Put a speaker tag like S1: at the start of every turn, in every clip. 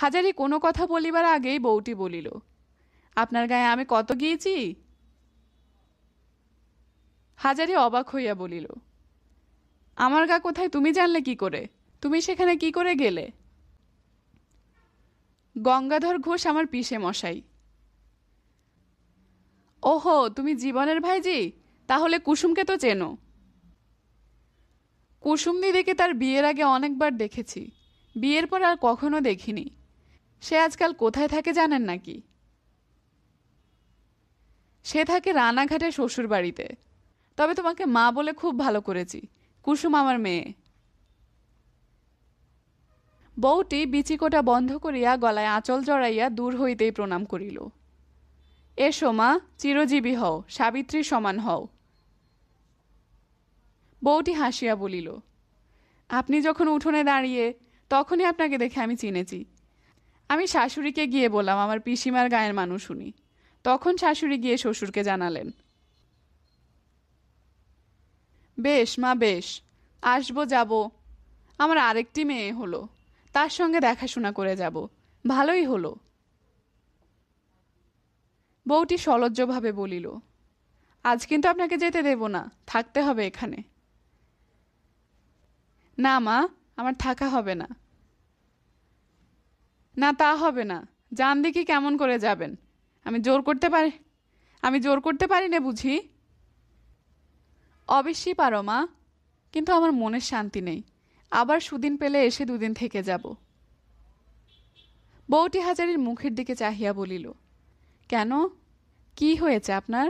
S1: হাজারি কোনো কথা বলিবার আগেই বউটি বলিল আপনার গায়ে আমি কত গিয়েছি হাজারি অবাক হইয়া বলিল আমার গা কোথায় তুমি জানলে কি করে তুমি সেখানে কি করে গেলে গঙ্গাধর ঘোষ আমার পিসে মশাই ওহো তুমি জীবনের ভাইজি তাহলে কুসুমকে তো চেনো কুসুম দিদিকে তার বিয়ের আগে অনেকবার দেখেছি বিয়ের পর আর কখনো দেখিনি সে আজকাল কোথায় থাকে জানেন নাকি সে থাকে রানাঘাটে শ্বশুর বাড়িতে তবে তোমাকে মা বলে খুব ভালো করেছি কুসুম আমার মেয়ে বউটি বিচিকোটা বন্ধ করিয়া গলায় আঁচল জড়াইয়া দূর হইতেই প্রণাম করিল এসো মা চিরজীবী হও সাবিত্রী সমান হও বউটি হাসিয়া বলিল আপনি যখন উঠোনে দাঁড়িয়ে তখনই আপনাকে দেখে আমি চিনেছি আমি শাশুড়িকে গিয়ে বললাম আমার পিসিমার গায়ের মানুষ উনি তখন শাশুড়ি গিয়ে শ্বশুরকে জানালেন বেশ মা বেশ আসবো যাব আমার আরেকটি মেয়ে হলো তার সঙ্গে দেখাশোনা করে যাব ভালোই হলো বউটি সলজ্জভাবে বলিল আজ কিন্তু আপনাকে যেতে দেব না থাকতে হবে এখানে না মা আমার থাকা হবে না না তা হবে না জান দেখি কেমন করে যাবেন আমি জোর করতে পারি আমি জোর করতে পারি না বুঝি অবশ্যই পারো মা কিন্তু আমার মনের শান্তি নেই আবার সুদিন পেলে এসে দুদিন থেকে যাব বউটি হাজারির মুখের দিকে চাহিয়া বলিল কেন কি হয়েছে আপনার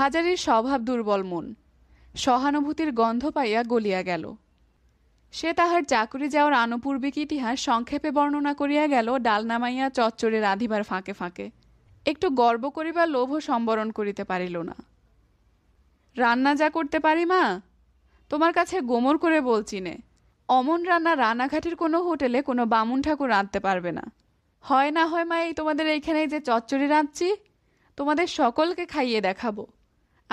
S1: হাজারির স্বভাব দুর্বল মন সহানুভূতির গন্ধ পাইয়া গলিয়া গেল সে তাহার চাকুরি যাওয়ার আনুপূর্বিক ইতিহাস সংক্ষেপে বর্ণনা করিয়া গেল ডাল নামাইয়া চচ্চরে রাঁধিবার ফাঁকে ফাঁকে একটু গর্ব করিবার লোভও সম্বরণ করিতে পারিল না রান্না যা করতে পারি মা তোমার কাছে গোমর করে বলছি নে অমন রান্না রানাঘাটের কোনো হোটেলে কোনো বামুন ঠাকুর রাঁধতে পারবে না হয় না হয় মা এই তোমাদের এইখানে যে চচ্চড়ি রাঁধছি তোমাদের সকলকে খাইয়ে দেখাবো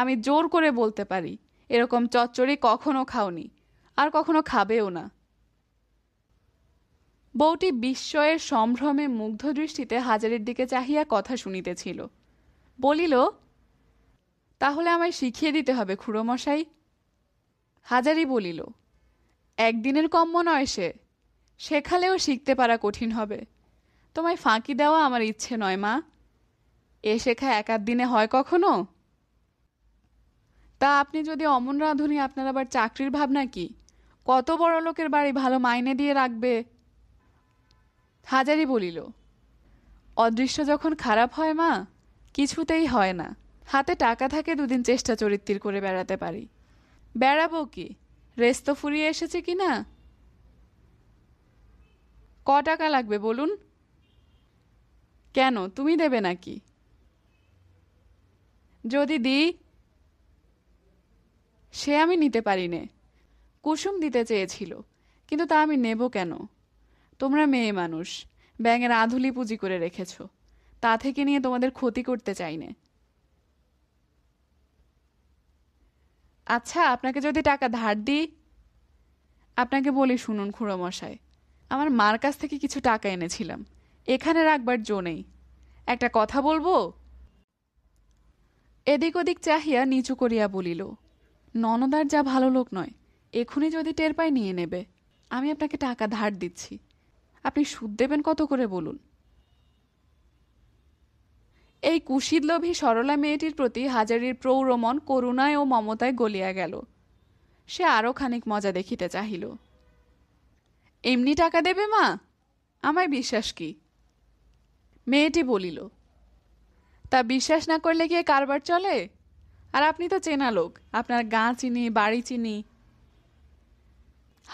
S1: আমি জোর করে বলতে পারি এরকম চচ্চড়ি কখনো খাওনি আর কখনো খাবেও না বউটি বিস্ময়ের সম্ভ্রমে মুগ্ধ দৃষ্টিতে হাজারের দিকে চাহিয়া কথা শুনিতেছিল বলিল তাহলে আমায় শিখিয়ে দিতে হবে খুড়োমশাই হাজারি বলিল একদিনের কম্ম নয় সে শেখালেও শিখতে পারা কঠিন হবে তোমায় ফাঁকি দেওয়া আমার ইচ্ছে নয় মা এ শেখা একাধ দিনে হয় কখনো তা আপনি যদি অমন রাঁধুনি আপনার আবার চাকরির ভাবনা কি কত বড় লোকের বাড়ি ভালো মাইনে দিয়ে রাখবে হাজারি বলিল অদৃশ্য যখন খারাপ হয় মা কিছুতেই হয় না হাতে টাকা থাকে দুদিন চেষ্টা চরিত্রির করে বেড়াতে পারি বেড়াবো কি রেস্ত ফুরিয়ে এসেছে কি না ক টাকা লাগবে বলুন কেন তুমি দেবে নাকি যদি দিই সে আমি নিতে পারি নে কুসুম দিতে চেয়েছিল কিন্তু তা আমি নেব কেন তোমরা মেয়ে মানুষ ব্যাঙের আধুলি পুঁজি করে রেখেছ তা থেকে নিয়ে তোমাদের ক্ষতি করতে চাই না আচ্ছা আপনাকে যদি টাকা ধার দিই আপনাকে বলি শুনুন খুড়োমশাই আমার মার কাছ থেকে কিছু টাকা এনেছিলাম এখানে রাখবার জো নেই একটা কথা বলবো এদিক ওদিক চাহিয়া নিচু করিয়া বলিল ননদার যা ভালো লোক নয় এক্ষুনি যদি টের পাই নিয়ে নেবে আমি আপনাকে টাকা ধার দিচ্ছি আপনি সুদ দেবেন কত করে বলুন এই কুশীদলোভী সরলা মেয়েটির প্রতি হাজারির প্রৌরমন করুণায় ও মমতায় গলিয়া গেল সে আরও খানিক মজা দেখিতে চাহিল এমনি টাকা দেবে মা আমায় বিশ্বাস কি মেয়েটি বলিল তা বিশ্বাস না করলে কি কারবার চলে আর আপনি তো চেনা লোক আপনার গা চিনি বাড়ি চিনি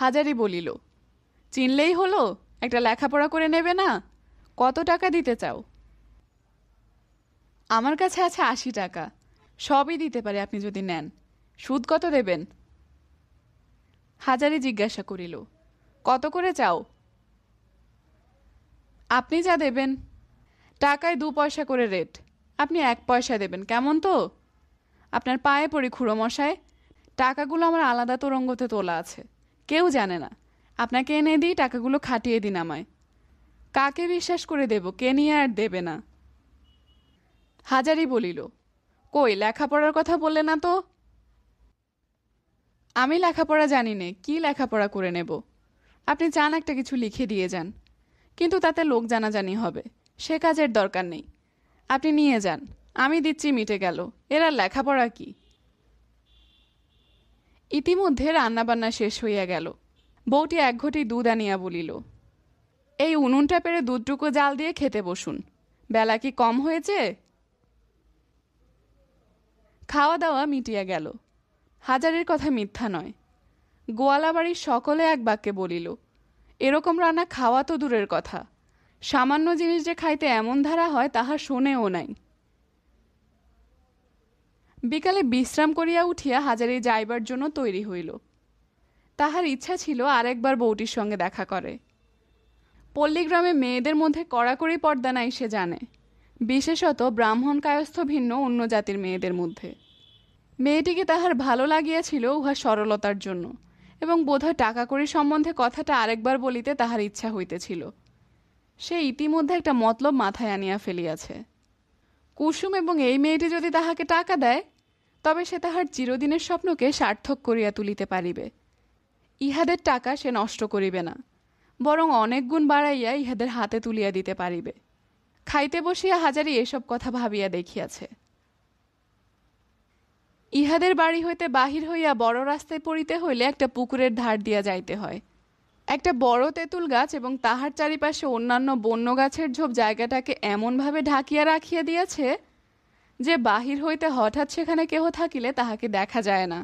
S1: হাজারি বলিল চিনলেই হলো একটা লেখাপড়া করে নেবে না কত টাকা দিতে চাও আমার কাছে আছে আশি টাকা সবই দিতে পারে আপনি যদি নেন সুদ কত দেবেন হাজারি জিজ্ঞাসা করিল কত করে চাও আপনি যা দেবেন টাকায় দু পয়সা করে রেট আপনি এক পয়সা দেবেন কেমন তো আপনার পায়ে পড়ি খুঁড়ো মশায় টাকাগুলো আমার আলাদা তোরঙ্গতে তোলা আছে কেউ জানে না আপনাকে এনে দিই টাকাগুলো খাটিয়ে দিন আমায় কাকে বিশ্বাস করে দেব কে নিয়ে আর দেবে না হাজারি বলিল কই লেখাপড়ার কথা বললে না তো আমি লেখাপড়া জানি নে কি লেখাপড়া করে নেব আপনি চান একটা কিছু লিখে দিয়ে যান কিন্তু তাতে লোক জানাজানি হবে সে কাজের দরকার নেই আপনি নিয়ে যান আমি দিচ্ছি মিটে গেল এরা লেখাপড়া কি ইতিমধ্যে রান্নাবান্না শেষ হইয়া গেল বউটি এক ঘটি দুধ আনিয়া বলিল এই উনুনটা পেরে দুধটুকু জাল দিয়ে খেতে বসুন বেলা কি কম হয়েছে খাওয়া দাওয়া মিটিয়া গেল হাজারের কথা মিথ্যা নয় গোয়ালা বাড়ির সকলে এক বাক্যে বলিল এরকম রান্না খাওয়া তো দূরের কথা সামান্য জিনিস যে খাইতে এমন ধারা হয় তাহা শোনেও নাই বিকালে বিশ্রাম করিয়া উঠিয়া হাজারি যাইবার জন্য তৈরি হইল তাহার ইচ্ছা ছিল আরেকবার বউটির সঙ্গে দেখা করে পল্লীগ্রামে মেয়েদের মধ্যে কড়াকড়ি পর্দা নাই সে জানে বিশেষত ব্রাহ্মণ কায়স্থ ভিন্ন অন্য জাতির মেয়েদের মধ্যে মেয়েটিকে তাহার ভালো লাগিয়াছিল উহা সরলতার জন্য এবং বোধহয় টাকা করি সম্বন্ধে কথাটা আরেকবার বলিতে তাহার ইচ্ছা হইতেছিল সে ইতিমধ্যে একটা মতলব মাথায় আনিয়া ফেলিয়াছে কুসুম এবং এই মেয়েটি যদি তাহাকে টাকা দেয় তবে সে তাহার চিরদিনের স্বপ্নকে সার্থক করিয়া তুলিতে পারিবে ইহাদের টাকা সে নষ্ট করিবে না বরং অনেক গুণ বাড়াইয়া ইহাদের হাতে তুলিয়া দিতে পারিবে খাইতে বসিয়া হাজারি এসব কথা ভাবিয়া দেখিয়াছে ইহাদের বাড়ি হইতে বাহির হইয়া বড় রাস্তায় পড়িতে হইলে একটা পুকুরের ধার দিয়া যাইতে হয় একটা বড় তেঁতুল গাছ এবং তাহার চারিপাশে অন্যান্য বন্য গাছের ঝোপ জায়গাটাকে এমনভাবে ঢাকিয়া রাখিয়া দিয়াছে যে বাহির হইতে হঠাৎ সেখানে কেহ থাকিলে তাহাকে দেখা যায় না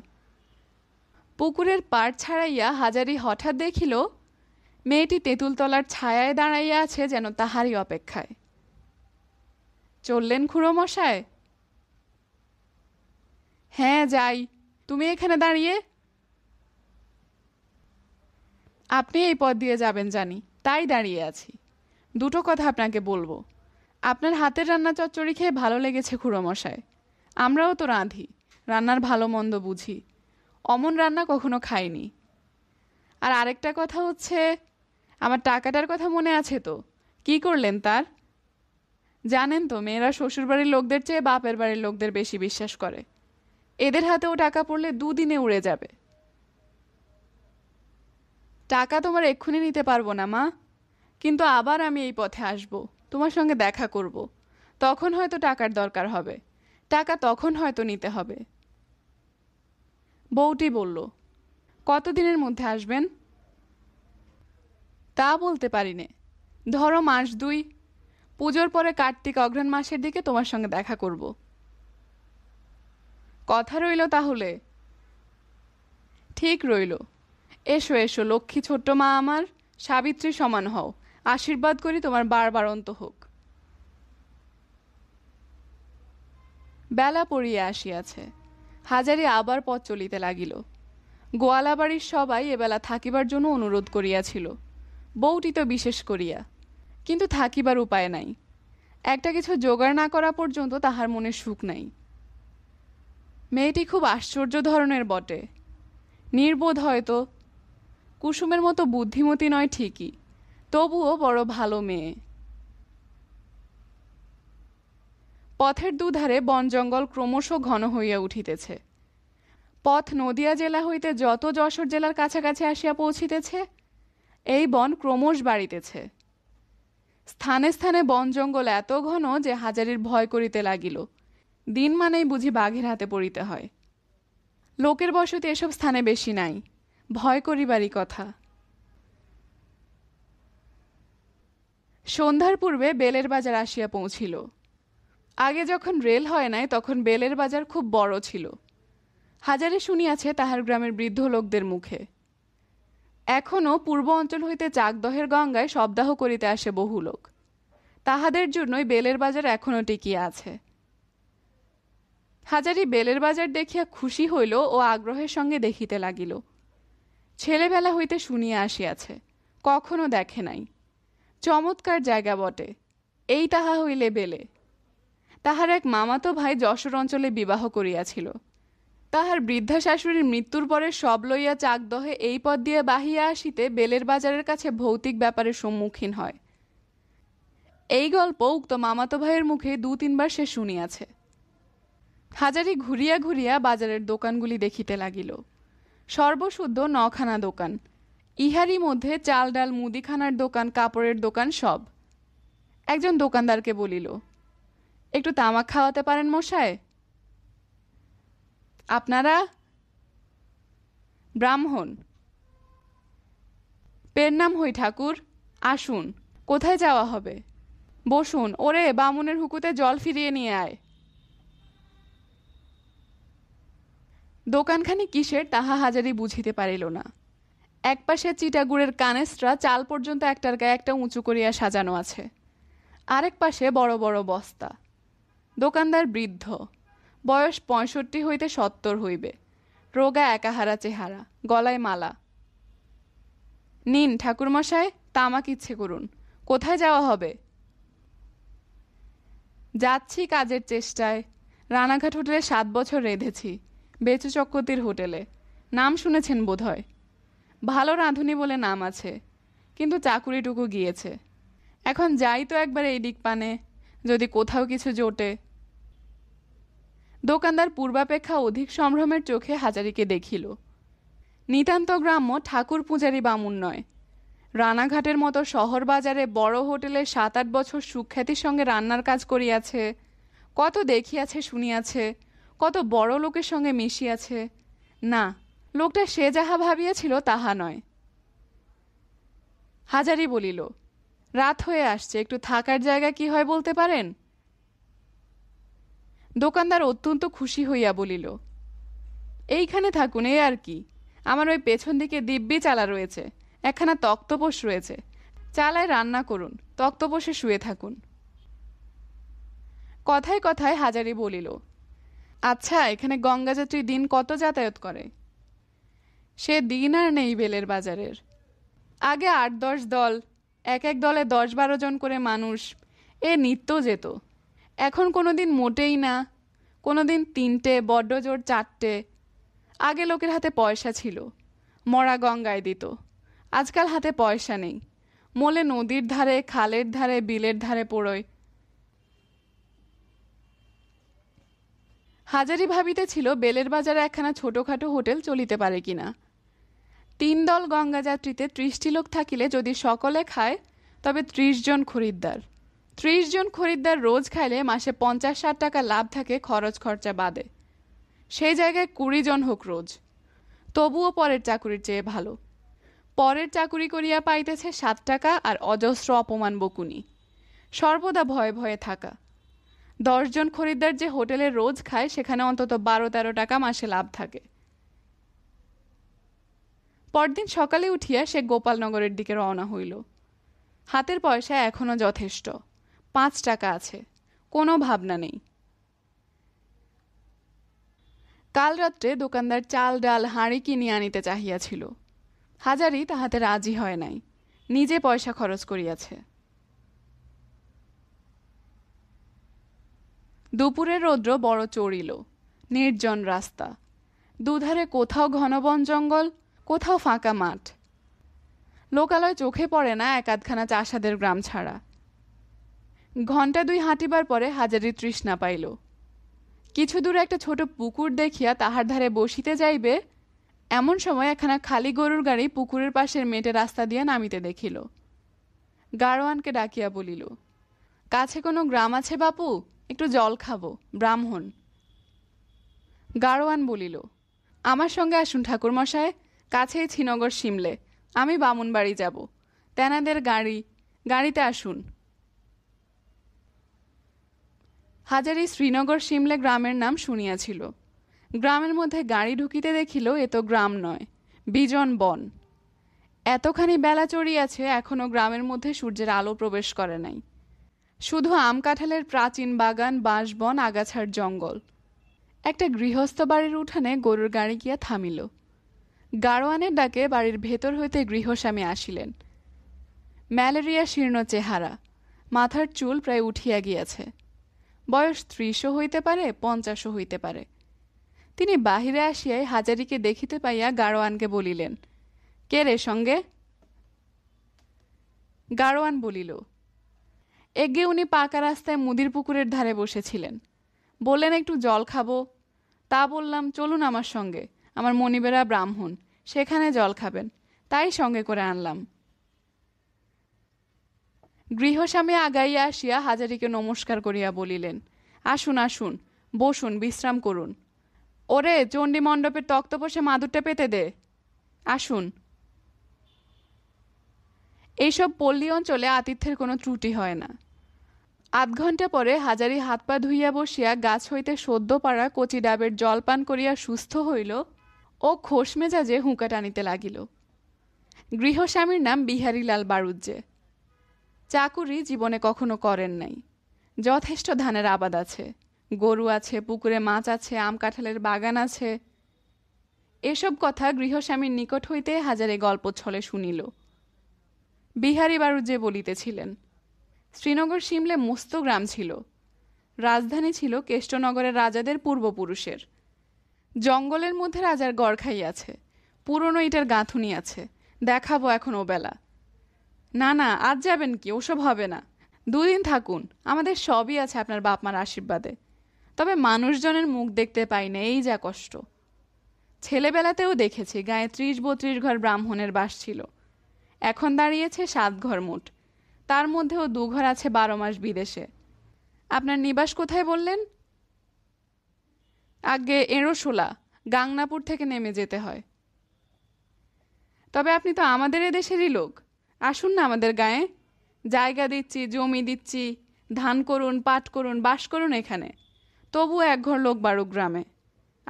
S1: পুকুরের পাড় ছাড়াইয়া হাজারি হঠাৎ দেখিল মেয়েটি তেঁতুলতলার ছায়ায় দাঁড়াইয়া আছে যেন তাহারই অপেক্ষায় চললেন খুড়োমশায় হ্যাঁ যাই তুমি এখানে দাঁড়িয়ে আপনি এই পথ দিয়ে যাবেন জানি তাই দাঁড়িয়ে আছি দুটো কথা আপনাকে বলবো আপনার হাতের রান্না চচ্চড়ি খেয়ে ভালো লেগেছে খুড়োমশায় আমরাও তো রাঁধি রান্নার ভালো মন্দ বুঝি অমন রান্না কখনো খাইনি আর আরেকটা কথা হচ্ছে আমার টাকাটার কথা মনে আছে তো কি করলেন তার জানেন তো মেয়েরা শ্বশুরবাড়ির লোকদের চেয়ে বাপের বাড়ির লোকদের বেশি বিশ্বাস করে এদের হাতেও টাকা পড়লে দুদিনে উড়ে যাবে টাকা তোমার এক্ষুনি নিতে পারবো না মা কিন্তু আবার আমি এই পথে আসবো তোমার সঙ্গে দেখা করব। তখন হয়তো টাকার দরকার হবে টাকা তখন হয়তো নিতে হবে বউটি বলল কতদিনের মধ্যে আসবেন তা বলতে পারি নে ধরো মাস দুই পুজোর পরে কার্তিক অঘ্রাণ মাসের দিকে তোমার সঙ্গে দেখা করব কথা রইল তাহলে ঠিক রইল এসো এসো লক্ষ্মী ছোট্ট মা আমার সাবিত্রী সমান হও আশীর্বাদ করি তোমার বারবার অন্ত হোক বেলা পড়িয়া আসিয়াছে হাজারি আবার পথ চলিতে লাগিল গোয়ালা বাড়ির সবাই এবেলা থাকিবার জন্য অনুরোধ করিয়াছিল বউটি তো বিশেষ করিয়া কিন্তু থাকিবার উপায় নাই একটা কিছু জোগাড় না করা পর্যন্ত তাহার মনে সুখ নাই মেয়েটি খুব আশ্চর্য ধরনের বটে নির্বোধ হয়তো কুসুমের মতো বুদ্ধিমতী নয় ঠিকই তবুও বড় ভালো মেয়ে পথের দুধারে বন জঙ্গল ক্রমশ ঘন হইয়া উঠিতেছে পথ নদিয়া জেলা হইতে যত যশোর জেলার কাছাকাছি আসিয়া পৌঁছিতেছে এই বন ক্রমশ বাড়িতেছে স্থানে স্থানে বন জঙ্গল এত ঘন যে হাজারির ভয় করিতে লাগিল দিন মানেই বুঝি বাঘের হাতে পড়িতে হয় লোকের বসতি এসব স্থানে বেশি নাই ভয় করিবারই কথা সন্ধ্যার পূর্বে বেলের বাজার আসিয়া পৌঁছিল আগে যখন রেল হয় নাই তখন বেলের বাজার খুব বড় ছিল হাজারে শুনিয়াছে তাহার গ্রামের বৃদ্ধ লোকদের মুখে এখনও পূর্ব অঞ্চল হইতে চাকদহের গঙ্গায় সপ্তাহ করিতে আসে বহু লোক তাহাদের জন্যই বেলের বাজার এখনও টিকিয়া আছে হাজারি বেলের বাজার দেখিয়া খুশি হইল ও আগ্রহের সঙ্গে দেখিতে লাগিল ছেলেবেলা হইতে শুনিয়া আসিয়াছে কখনো দেখে নাই চমৎকার জায়গা বটে এই তাহা হইলে বেলে তাহার এক মামাতো ভাই যশোর অঞ্চলে বিবাহ করিয়াছিল তাহার বৃদ্ধা শাশুড়ির মৃত্যুর পরে সব লইয়া চাকদহে এই পথ দিয়ে বাহিয়া আসিতে বেলের বাজারের কাছে ভৌতিক ব্যাপারের সম্মুখীন হয় এই গল্প উক্ত মামাতো ভাইয়ের মুখে দু তিনবার সে শুনিয়াছে হাজারি ঘুরিয়া ঘুরিয়া বাজারের দোকানগুলি দেখিতে লাগিল সর্বশুদ্ধ নখানা দোকান ইহারই মধ্যে চাল ডাল মুদিখানার দোকান কাপড়ের দোকান সব একজন দোকানদারকে বলিল একটু তামাক খাওয়াতে পারেন মশায় আপনারা ব্রাহ্মণ পের নাম হই ঠাকুর আসুন কোথায় যাওয়া হবে বসুন ওরে বামুনের হুকুতে জল ফিরিয়ে নিয়ে আয় দোকানখানি কিসের তাহা হাজারি বুঝিতে পারিল না একপাশে চিটাগুড়ের কানেসরা চাল পর্যন্ত একটার গায়ে একটা উঁচু করিয়া সাজানো আছে আরেক পাশে বড় বড় বস্তা দোকানদার বৃদ্ধ বয়স পঁয়ষট্টি হইতে সত্তর হইবে রোগা একাহারা চেহারা গলায় মালা নিন ঠাকুরমশাই তামাক ইচ্ছে করুন কোথায় যাওয়া হবে যাচ্ছি কাজের চেষ্টায় রানাঘাট হোটেলে সাত বছর রেঁধেছি বেচুচক্রতির হোটেলে নাম শুনেছেন বোধহয় ভালো রাঁধুনি বলে নাম আছে কিন্তু চাকুরিটুকু গিয়েছে এখন যাই তো একবার এই দিক পানে যদি কোথাও কিছু জোটে দোকানদার পূর্বাপেক্ষা অধিক সম্ভ্রমের চোখে হাজারিকে দেখিল নিতান্ত গ্রাম্য ঠাকুর পূজারি বামুন নয় রানাঘাটের মতো শহর বাজারে বড় হোটেলে সাত আট বছর সুখ্যাতির সঙ্গে রান্নার কাজ করিয়াছে কত দেখিয়াছে শুনিয়াছে কত বড় লোকের সঙ্গে মিশিয়াছে না লোকটা সে যাহা ভাবিয়াছিল তাহা নয় হাজারি বলিল রাত হয়ে আসছে একটু থাকার জায়গা কি হয় বলতে পারেন দোকানদার অত্যন্ত খুশি হইয়া বলিল এইখানে থাকুন এ আর কি আমার ওই পেছন দিকে দিব্যি চালা রয়েছে একখানা তক্তপোষ রয়েছে চালায় রান্না করুন তক্তপোষে শুয়ে থাকুন কথায় কথায় হাজারি বলিল আচ্ছা এখানে গঙ্গাযাত্রী দিন কত যাতায়াত করে সে দিন আর নেই বেলের বাজারের আগে আট দশ দল এক এক দলে দশ বারো জন করে মানুষ এ নিত্য যেত এখন কোনো দিন মোটেই না কোনো দিন তিনটে বড্ড জোর চারটে আগে লোকের হাতে পয়সা ছিল মরা গঙ্গায় দিত আজকাল হাতে পয়সা নেই মোলে নদীর ধারে খালের ধারে বিলের ধারে পড়োয় হাজারি ভাবিতে ছিল বেলের বাজারে একখানা ছোটোখাটো হোটেল চলিতে পারে কিনা তিন দল গঙ্গাযাত্রীতে ত্রিশটি লোক থাকিলে যদি সকলে খায় তবে ত্রিশ জন খরিদ্দার ত্রিশ জন খরিদ্দার রোজ খাইলে মাসে পঞ্চাশ ষাট টাকা লাভ থাকে খরচ খরচা বাদে সেই জায়গায় কুড়ি জন হোক রোজ তবুও পরের চাকুরির চেয়ে ভালো পরের চাকুরি করিয়া পাইতেছে সাত টাকা আর অজস্র অপমান বকুনি সর্বদা ভয়ে ভয়ে থাকা দশজন খরিদ্দার যে হোটেলে রোজ খায় সেখানে অন্তত বারো তেরো টাকা মাসে লাভ থাকে পরদিন সকালে উঠিয়া সে গোপালনগরের দিকে রওনা হইল হাতের পয়সা এখনও যথেষ্ট পাঁচ টাকা আছে কোনো ভাবনা নেই কাল রাত্রে দোকানদার চাল ডাল হাঁড়ি কিনিয়া আনিতে চাহিয়াছিল হাজারি তাহাতে রাজি হয় নাই নিজে পয়সা খরচ করিয়াছে দুপুরের রৌদ্র বড় চড়িল নির্জন রাস্তা দুধারে কোথাও ঘনবন জঙ্গল কোথাও ফাঁকা মাঠ লোকালয় চোখে পড়ে না এক আধখানা চাষাদের গ্রাম ছাড়া ঘণ্টা দুই হাঁটিবার পরে হাজারি তৃষ্ণা পাইল কিছু দূরে একটা ছোট পুকুর দেখিয়া তাহার ধারে বসিতে যাইবে এমন সময় একখানা খালি গরুর গাড়ি পুকুরের পাশের মেটে রাস্তা দিয়া নামিতে দেখিল গাড়োয়ানকে ডাকিয়া বলিল কাছে কোনো গ্রাম আছে বাপু একটু জল খাবো ব্রাহ্মণ গাড়োয়ান বলিল আমার সঙ্গে আসুন ঠাকুরমশায় কাছেই শ্রীনগর শিমলে আমি বামুনবাড়ি যাব তেনাদের গাড়ি গাড়িতে আসুন হাজারি শ্রীনগর শিমলে গ্রামের নাম শুনিয়াছিল গ্রামের মধ্যে গাড়ি ঢুকিতে দেখিল এ তো গ্রাম নয় বিজন বন এতখানি বেলা চড়িয়াছে এখনও গ্রামের মধ্যে সূর্যের আলো প্রবেশ করে নাই শুধু আম কাঁঠালের প্রাচীন বাগান বাঁশবন আগাছার জঙ্গল একটা গৃহস্থ বাড়ির উঠানে গরুর গাড়ি গিয়া থামিল গাড়োয়ানের ডাকে বাড়ির ভেতর হইতে গৃহস্বামী আসিলেন ম্যালেরিয়া শীর্ণ চেহারা মাথার চুল প্রায় উঠিয়া গিয়াছে বয়স ত্রিশও হইতে পারে পঞ্চাশও হইতে পারে তিনি বাহিরে আসিয়াই হাজারিকে দেখিতে পাইয়া গাড়োয়ানকে বলিলেন কে রে সঙ্গে গাড়োয়ান বলিল এগে উনি পাকা রাস্তায় মুদির পুকুরের ধারে বসেছিলেন বললেন একটু জল খাবো তা বললাম চলুন আমার সঙ্গে আমার মনিবেরা ব্রাহ্মণ সেখানে জল খাবেন তাই সঙ্গে করে আনলাম গৃহস্বামী আগাইয়া আসিয়া হাজারিকে নমস্কার করিয়া বলিলেন আসুন আসুন বসুন বিশ্রাম করুন ওরে চণ্ডী মণ্ডপের তক্তপোষে মাদুরটা পেতে দে আসুন এইসব পল্লী অঞ্চলে আতিথ্যের কোনো ত্রুটি হয় না আধ ঘন্টা পরে হাজারি হাত পা ধুইয়া বসিয়া গাছ হইতে সদ্য পাড়া কচি ডাবের জল পান করিয়া সুস্থ হইল ও খোশ মেজাজে হুঁকা টানিতে লাগিল গৃহস্বামীর নাম বিহারীলাল বাড়ুজ্জে চাকুরি জীবনে কখনো করেন নাই যথেষ্ট ধানের আবাদ আছে গরু আছে পুকুরে মাছ আছে আম কাঁঠালের বাগান আছে এসব কথা গৃহস্বামীর নিকট হইতে হাজারে গল্প ছলে শুনিল বিহারী বাড়ুজ্জে বলিতেছিলেন শ্রীনগর সিমলে মস্ত গ্রাম ছিল রাজধানী ছিল কেষ্টনগরের রাজাদের পূর্বপুরুষের জঙ্গলের মধ্যে রাজার গড় খাইয়াছে আছে পুরনো ইটার গাঁথুনি আছে দেখাবো এখন ওবেলা না না আজ যাবেন কি ওসব হবে না দুদিন থাকুন আমাদের সবই আছে আপনার বাপ মার আশীর্বাদে তবে মানুষজনের মুখ দেখতে পাই না এই যা কষ্ট ছেলেবেলাতেও দেখেছি গায়ে ত্রিশ বত্রিশ ঘর ব্রাহ্মণের বাস ছিল এখন দাঁড়িয়েছে সাত ঘর মোট তার মধ্যেও দুঘর আছে বারো মাস বিদেশে আপনার নিবাস কোথায় বললেন আগে এরোশোলা গাংনাপুর থেকে নেমে যেতে হয় তবে আপনি তো আমাদের এদেশেরই লোক আসুন না আমাদের গায়ে জায়গা দিচ্ছি জমি দিচ্ছি ধান করুন পাট করুন বাস করুন এখানে তবু একঘর লোক বারো গ্রামে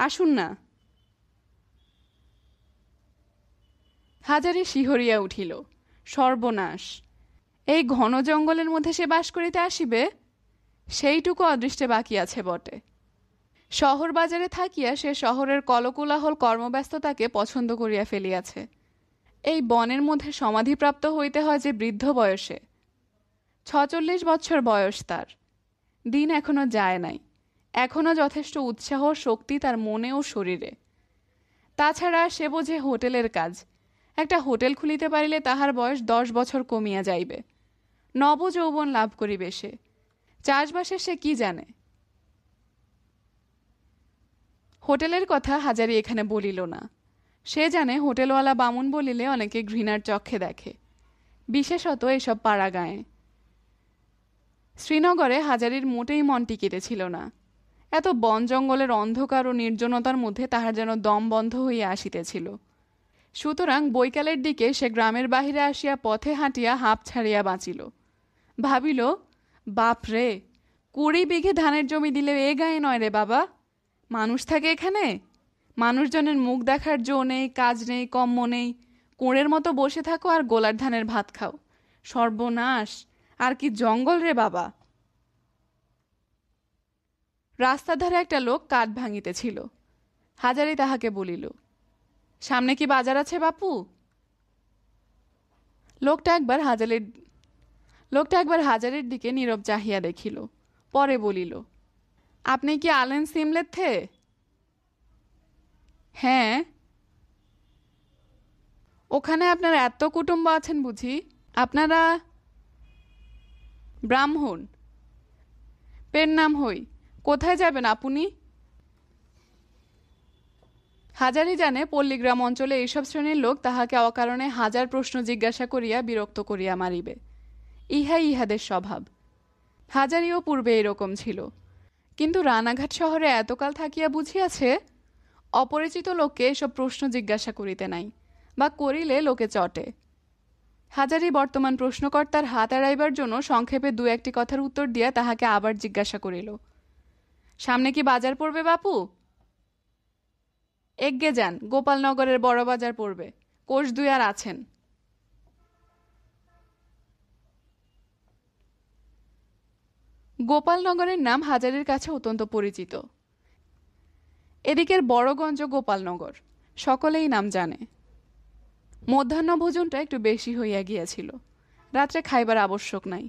S1: আসুন না হাজারে শিহরিয়া উঠিল সর্বনাশ এই ঘন জঙ্গলের মধ্যে সে বাস করিতে আসিবে সেইটুকু অদৃষ্টে বাকি আছে বটে শহর বাজারে থাকিয়া সে শহরের কলকুলাহল কর্মব্যস্ততাকে পছন্দ করিয়া ফেলিয়াছে এই বনের মধ্যে সমাধিপ্রাপ্ত হইতে হয় যে বৃদ্ধ বয়সে ছচল্লিশ বছর বয়স তার দিন এখনও যায় নাই এখনও যথেষ্ট উৎসাহ শক্তি তার মনে ও শরীরে তাছাড়া সে বোঝে হোটেলের কাজ একটা হোটেল খুলিতে পারিলে তাহার বয়স দশ বছর কমিয়া যাইবে নবযৌবন লাভ করিবে সে চাষবাসে সে কি জানে হোটেলের কথা হাজারি এখানে বলিল না সে জানে হোটেলওয়ালা বামুন বলিলে অনেকে ঘৃণার চক্ষে দেখে বিশেষত এসব পাড়া গায়ে শ্রীনগরে হাজারির মোটেই মন টিকিতে ছিল না এত বন জঙ্গলের অন্ধকার ও নির্জনতার মধ্যে তাহার যেন দম বন্ধ হইয়া আসিতেছিল সুতরাং বৈকালের দিকে সে গ্রামের বাহিরে আসিয়া পথে হাঁটিয়া হাঁপ ছাড়িয়া বাঁচিল ভাবিল বাপ রে কুড়ি বিঘে ধানের জমি দিলে এ গায়ে নয় রে বাবা মানুষ থাকে এখানে মানুষজনের মুখ দেখার জো নেই কাজ নেই কম্ম নেই কোঁড়ের মতো বসে থাকো আর গোলার ধানের ভাত খাও সর্বনাশ আর কি জঙ্গল রে বাবা রাস্তার ধারে একটা লোক কাঠ ভাঙিতেছিল হাজারি তাহাকে বলিল সামনে কি বাজার আছে বাপু লোকটা একবার হাজারের লোকটা একবার হাজারের দিকে নীরব চাহিয়া দেখিল পরে বলিল আপনি কি আলেন সিমলের থে হ্যাঁ ওখানে আপনার এত কুটুম্ব আছেন বুঝি আপনারা ব্রাহ্মণ পের নাম হই কোথায় যাবেন আপনি হাজারি জানে পল্লীগ্রাম অঞ্চলে এইসব শ্রেণীর লোক তাহাকে অকারণে হাজার প্রশ্ন জিজ্ঞাসা করিয়া বিরক্ত করিয়া মারিবে ইহাই ইহাদের স্বভাব হাজারিও পূর্বে এরকম ছিল কিন্তু রানাঘাট শহরে এতকাল থাকিয়া বুঝিয়াছে অপরিচিত লোককে এসব প্রশ্ন জিজ্ঞাসা করিতে নাই বা করিলে লোকে চটে হাজারি বর্তমান প্রশ্নকর্তার হাত এড়াইবার জন্য সংক্ষেপে দু একটি কথার উত্তর দিয়া তাহাকে আবার জিজ্ঞাসা করিল সামনে কি বাজার পড়বে বাপু এগ্গে যান গোপালনগরের বড় বাজার পড়বে কোষ দুই আর আছেন গোপালনগরের নাম হাজারের কাছে অত্যন্ত পরিচিত এদিকের বড়গঞ্জ গোপালনগর সকলেই নাম জানে মধ্যাহ্নভোজনটা একটু বেশি হইয়া গিয়াছিল রাত্রে খাইবার আবশ্যক নাই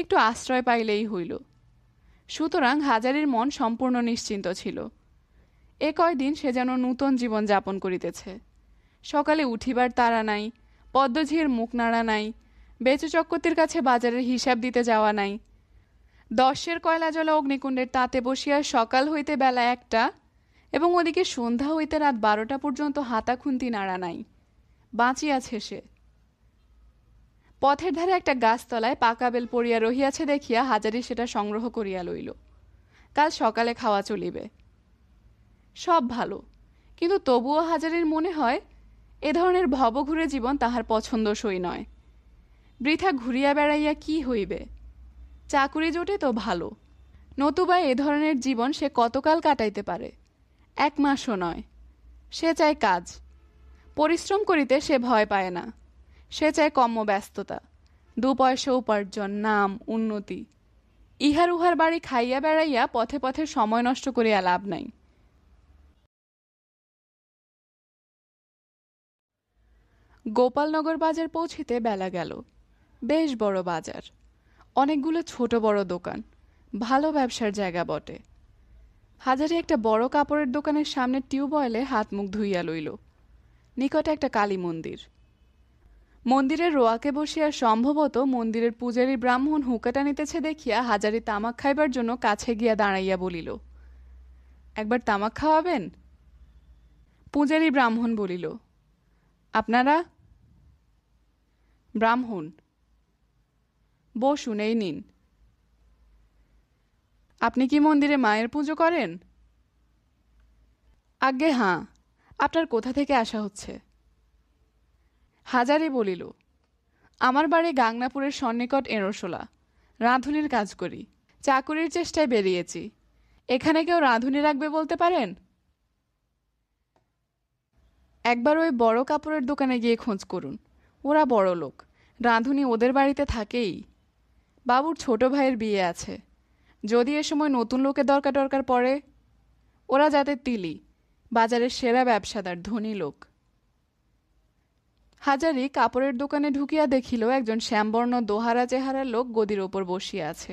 S1: একটু আশ্রয় পাইলেই হইল সুতরাং হাজারির মন সম্পূর্ণ নিশ্চিন্ত ছিল এ কয়দিন সে যেন নূতন জীবন যাপন করিতেছে সকালে উঠিবার তারা নাই পদ্মঝির মুখ নাড়া নাই বেচুচক্কতির কাছে বাজারের হিসাব দিতে যাওয়া নাই দশের কয়লা জলা অগ্নিকুণ্ডের তাতে বসিয়া সকাল হইতে বেলা একটা এবং ওদিকে সন্ধ্যা হইতে রাত বারোটা পর্যন্ত হাতাখুন্তি নাড়া নাই বাঁচিয়াছে সে পথের ধারে একটা গাছতলায় পাকা বেল পড়িয়া রহিয়াছে দেখিয়া হাজারি সেটা সংগ্রহ করিয়া লইল কাল সকালে খাওয়া চলিবে সব ভালো কিন্তু তবুও হাজারির মনে হয় এ ধরনের ভবঘুরে জীবন তাহার পছন্দসই নয় বৃথা ঘুরিয়া বেড়াইয়া কি হইবে চাকুরি জোটে তো ভালো নতুবা এ ধরনের জীবন সে কতকাল কাটাইতে পারে এক মাসও নয় সে চায় কাজ পরিশ্রম করিতে সে ভয় পায় না সে চায় কম্ম ব্যস্ততা দু পয়সা উপার্জন নাম উন্নতি ইহার উহার বাড়ি খাইয়া বেড়াইয়া পথে পথে সময় নষ্ট করিয়া লাভ নাই গোপালনগর বাজার পৌঁছিতে বেলা গেল বেশ বড় বাজার অনেকগুলো ছোট বড় দোকান ভালো ব্যবসার জায়গা বটে হাজারি একটা বড় কাপড়ের দোকানের সামনে টিউবওয়েলে হাত মুখ ধুইয়া লইল নিকটে একটা কালী মন্দির মন্দিরের রোয়াকে বসিয়া সম্ভবত মন্দিরের পূজারী ব্রাহ্মণ হুকাটা নিতেছে দেখিয়া হাজারি তামাক খাইবার জন্য কাছে গিয়া দাঁড়াইয়া বলিল একবার তামাক খাওয়াবেন পূজারী ব্রাহ্মণ বলিল আপনারা ব্রাহ্মণ বসুন এই নিন আপনি কি মন্দিরে মায়ের পুজো করেন আজ্ঞে হাঁ আপনার কোথা থেকে আসা হচ্ছে হাজারি বলিল আমার বাড়ি গাংনাপুরের সন্নিকট এরসোলা রাঁধুনির কাজ করি চাকুরির চেষ্টায় বেরিয়েছি এখানে কেউ রাঁধুনি রাখবে বলতে পারেন একবার ওই বড় কাপড়ের দোকানে গিয়ে খোঁজ করুন ওরা বড় লোক রাঁধুনি ওদের বাড়িতে থাকেই বাবুর ছোট ভাইয়ের বিয়ে আছে যদি এ সময় নতুন লোকের দরকার টরকার পড়ে ওরা যাতে তিলি বাজারের সেরা ব্যবসাদার ধনী লোক হাজারি কাপড়ের দোকানে ঢুকিয়া দেখিল একজন শ্যামবর্ণ দোহারা চেহারা লোক গদির ওপর বসিয়া আছে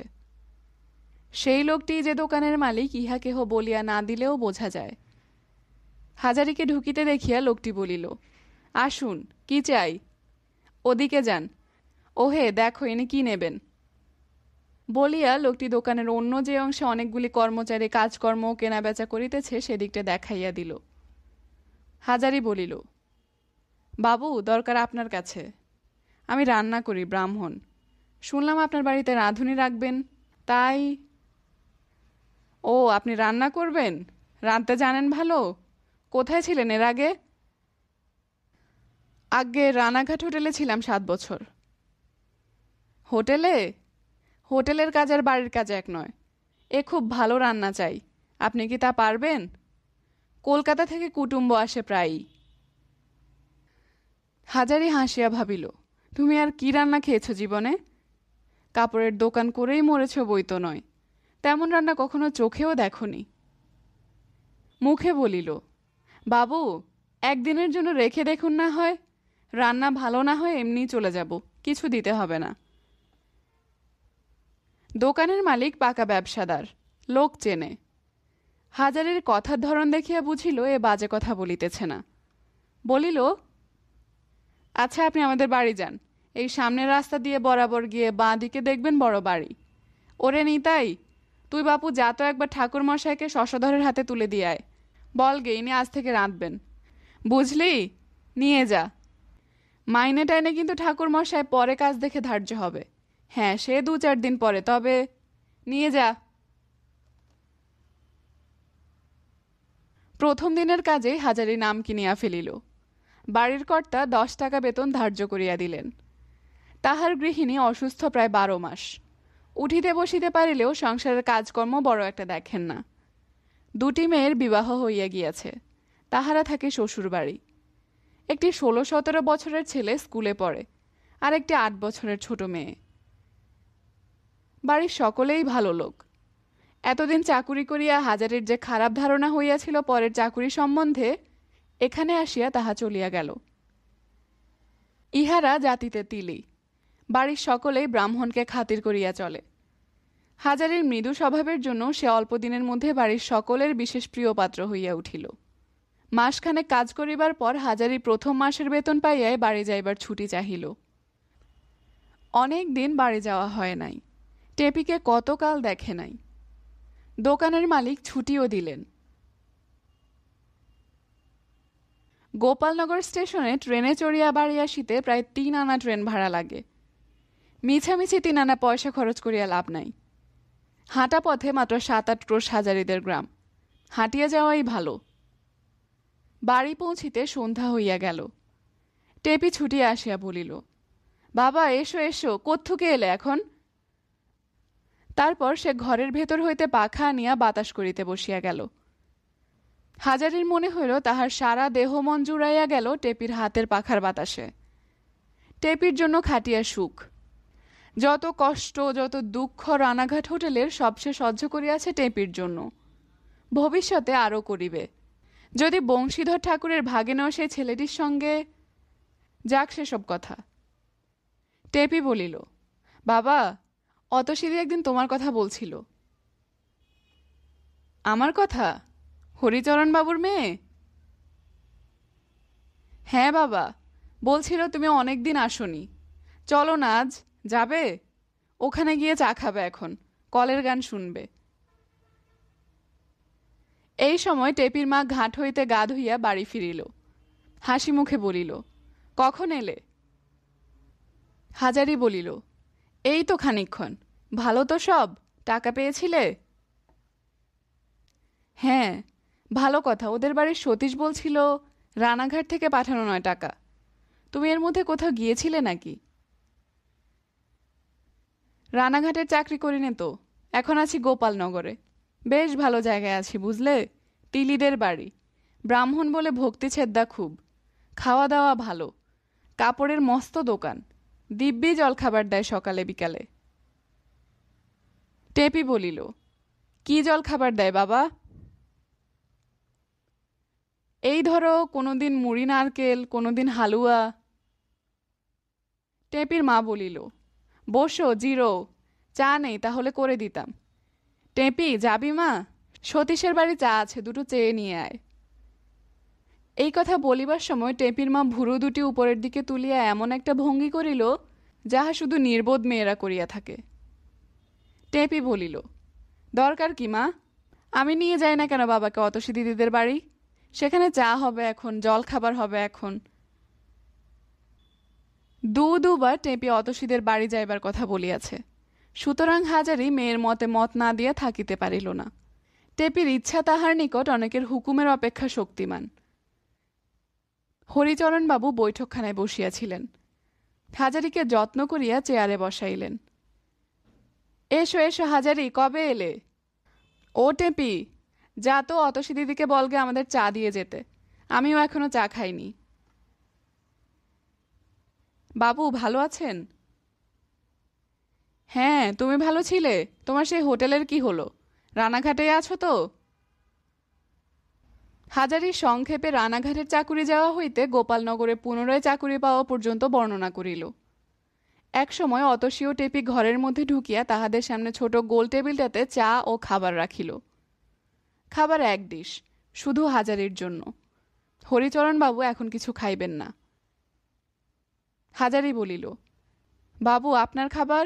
S1: সেই লোকটি যে দোকানের মালিক ইহা কেহ বলিয়া না দিলেও বোঝা যায় হাজারিকে ঢুকিতে দেখিয়া লোকটি বলিল আসুন কি চাই ওদিকে যান ওহে দেখো ইনি কি নেবেন বলিয়া লোকটি দোকানের অন্য যে অংশে অনেকগুলি কর্মচারী কাজকর্ম কেনাবেচা করিতেছে সেদিকটা দেখাইয়া দিল হাজারি বলিল বাবু দরকার আপনার কাছে আমি রান্না করি ব্রাহ্মণ শুনলাম আপনার বাড়িতে রাঁধুনি রাখবেন তাই ও আপনি রান্না করবেন রাঁধতে জানেন ভালো কোথায় ছিলেন এর আগে আগে রানাঘাট হোটেলে ছিলাম সাত বছর হোটেলে হোটেলের কাজ আর বাড়ির কাজ এক নয় এ খুব ভালো রান্না চাই আপনি কি তা পারবেন কলকাতা থেকে কুটুম্ব আসে প্রায়ই হাজারি হাসিয়া ভাবিল তুমি আর কি রান্না খেয়েছ জীবনে কাপড়ের দোকান করেই মরেছ বই তো নয় তেমন রান্না কখনো চোখেও দেখনি মুখে বলিল বাবু একদিনের জন্য রেখে দেখুন না হয় রান্না ভালো না হয় এমনি চলে যাব কিছু দিতে হবে না দোকানের মালিক পাকা ব্যবসাদার লোক চেনে হাজারের কথার ধরন দেখিয়া বুঝিল এ বাজে কথা বলিতেছে না বলিল আচ্ছা আপনি আমাদের বাড়ি যান এই সামনের রাস্তা দিয়ে বরাবর গিয়ে বাঁ দিকে দেখবেন বড় বাড়ি ওরে নিতাই তুই বাপু যা তো একবার ঠাকুরমশাইকে শশধরের হাতে তুলে দিয়ে আয় বল গে ইনি আজ থেকে রাঁধবেন বুঝলি নিয়ে যা মাইনে টাইনে কিন্তু ঠাকুরমশাই পরে কাজ দেখে ধার্য হবে হ্যাঁ সে দু চার দিন পরে তবে নিয়ে যা প্রথম দিনের কাজেই হাজারি নাম কিনিয়া ফেলিল বাড়ির কর্তা দশ টাকা বেতন ধার্য করিয়া দিলেন তাহার গৃহিণী অসুস্থ প্রায় বারো মাস উঠিতে বসিতে পারিলেও সংসারের কাজকর্ম বড় একটা দেখেন না দুটি মেয়ের বিবাহ হইয়া গিয়াছে তাহারা থাকে শ্বশুর বাড়ি একটি ষোলো সতেরো বছরের ছেলে স্কুলে পড়ে আর একটি আট বছরের ছোট মেয়ে বাড়ির সকলেই ভালো লোক এতদিন চাকুরি করিয়া হাজারের যে খারাপ ধারণা হইয়াছিল পরের চাকুরি সম্বন্ধে এখানে আসিয়া তাহা চলিয়া গেল ইহারা জাতিতে তিলি বাড়ির সকলেই ব্রাহ্মণকে খাতির করিয়া চলে হাজারের মৃদু স্বভাবের জন্য সে অল্পদিনের মধ্যে বাড়ির সকলের বিশেষ প্রিয়পাত্র হইয়া উঠিল মাসখানে কাজ করিবার পর হাজারি প্রথম মাসের বেতন পাইয়াই বাড়ি যাইবার ছুটি চাহিল অনেক দিন বাড়ি যাওয়া হয় নাই টেপিকে কতকাল দেখে নাই দোকানের মালিক ছুটিও দিলেন গোপালনগর স্টেশনে ট্রেনে চড়িয়া বাড়ি আসিতে প্রায় তিন আনা ট্রেন ভাড়া লাগে মিছামিছি তিন আনা পয়সা খরচ করিয়া লাভ নাই হাঁটা পথে মাত্র সাত আট ক্রোশ হাজারিদের গ্রাম হাঁটিয়া যাওয়াই ভালো বাড়ি পৌঁছিতে সন্ধ্যা হইয়া গেল টেপি ছুটিয়া আসিয়া বলিল বাবা এসো এসো কোত্থুকে এলে এখন তারপর সে ঘরের ভেতর হইতে পাখা আনিয়া বাতাস করিতে বসিয়া গেল হাজারির মনে হইল তাহার সারা দেহ মন জুড়াইয়া গেল টেপির হাতের পাখার বাতাসে টেপির জন্য খাটিয়া সুখ যত কষ্ট যত দুঃখ রানাঘাট হোটেলের সবচেয়ে সহ্য করিয়াছে টেপির জন্য ভবিষ্যতে আরও করিবে যদি বংশীধর ঠাকুরের ভাগে নেওয়া সেই ছেলেটির সঙ্গে যাক সেসব কথা টেপি বলিল বাবা অতসীদি একদিন তোমার কথা বলছিল আমার কথা হরিচরণ বাবুর মেয়ে হ্যাঁ বাবা বলছিল তুমি অনেক দিন আসনি চলো না আজ যাবে ওখানে গিয়ে চা খাবে এখন কলের গান শুনবে এই সময় টেপির মা ঘাট হইতে গা ধুইয়া বাড়ি ফিরিল হাসি মুখে বলিল কখন এলে হাজারি বলিল এই তো খানিক্ষণ ভালো তো সব টাকা পেয়েছিলে হ্যাঁ ভালো কথা ওদের বাড়ির সতীশ বলছিল রানাঘাট থেকে পাঠানো নয় টাকা তুমি এর মধ্যে কোথাও গিয়েছিলে নাকি রানাঘাটের চাকরি করি নে তো এখন আছি গোপালনগরে বেশ ভালো জায়গায় আছি বুঝলে টিলিদের বাড়ি ব্রাহ্মণ বলে ভক্তি ছেদ্দা খুব খাওয়া দাওয়া ভালো কাপড়ের মস্ত দোকান দিব্যি জলখাবার দেয় সকালে বিকালে টেপি বলিল কি জল খাবার দেয় বাবা এই ধরো কোনোদিন মুড়ি নারকেল কোনোদিন হালুয়া টেপির মা বলিল বসো জিরো চা নেই তাহলে করে দিতাম টেপি যাবি মা সতীশের বাড়ি চা আছে দুটো চেয়ে নিয়ে আয় এই কথা বলিবার সময় টেপির মা ভুরু দুটি উপরের দিকে তুলিয়া এমন একটা ভঙ্গি করিল যাহা শুধু নির্বোধ মেয়েরা করিয়া থাকে টেপি বলিল দরকার কি মা আমি নিয়ে যাই না কেন বাবাকে অতসি দিদিদের বাড়ি সেখানে চা হবে এখন জল খাবার হবে এখন দু দুবার টেপি অতসীদের বাড়ি যাইবার কথা বলিয়াছে সুতরাং হাজারি মেয়ের মতে মত না দিয়া থাকিতে পারিল না টেপির ইচ্ছা তাহার নিকট অনেকের হুকুমের অপেক্ষা শক্তিমান হরিচরণবাবু বৈঠকখানায় বসিয়াছিলেন হাজারিকে যত্ন করিয়া চেয়ারে বসাইলেন এসো এসো হাজারি কবে এলে ও টেপি যা তো অতসী দিদিকে বলগে আমাদের চা দিয়ে যেতে আমিও এখনও চা খাইনি বাবু ভালো আছেন হ্যাঁ তুমি ভালো ছিলে তোমার সেই হোটেলের কি হলো রানাঘাটে আছো তো হাজারির সংক্ষেপে রানাঘাটের চাকুরি যাওয়া হইতে গোপালনগরে পুনরায় চাকুরি পাওয়া পর্যন্ত বর্ণনা করিল এক সময় অতসীয় টেপি ঘরের মধ্যে ঢুকিয়া তাহাদের সামনে ছোট গোল টেবিলটাতে চা ও খাবার রাখিল খাবার এক ডিশ শুধু হাজারের জন্য হরিচরণবাবু এখন কিছু খাইবেন না হাজারি বলিল বাবু আপনার খাবার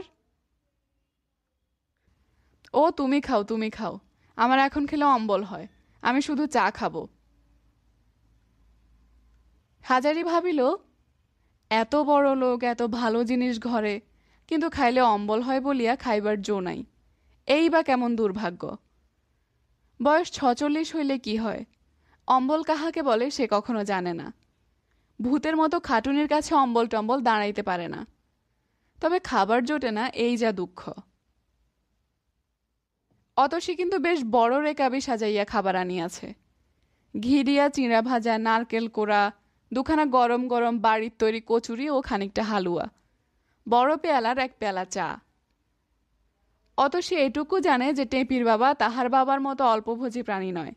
S1: ও তুমি খাও তুমি খাও আমার এখন খেলে অম্বল হয় আমি শুধু চা খাব হাজারি ভাবিল এত বড় লোক এত ভালো জিনিস ঘরে কিন্তু খাইলে অম্বল হয় বলিয়া খাইবার জো নাই এই বা কেমন দুর্ভাগ্য বয়স ছচল্লিশ হইলে কি হয় অম্বল কাহাকে বলে সে কখনো জানে না ভূতের মতো খাটুনির কাছে অম্বল টম্বল দাঁড়াইতে পারে না তবে খাবার জোটে না এই যা দুঃখ অত সে কিন্তু বেশ বড় রেকাবি সাজাইয়া খাবার আনিয়াছে ঘিরিয়া চিঁড়া ভাজা নারকেল কোড়া দুখানা গরম গরম বাড়ির তৈরি কচুরি ও খানিকটা হালুয়া বড় পেয়ালার এক পেয়ালা চা অত সে এটুকু জানে যে টেঁপির বাবা তাহার বাবার মতো অল্পভোজী প্রাণী নয়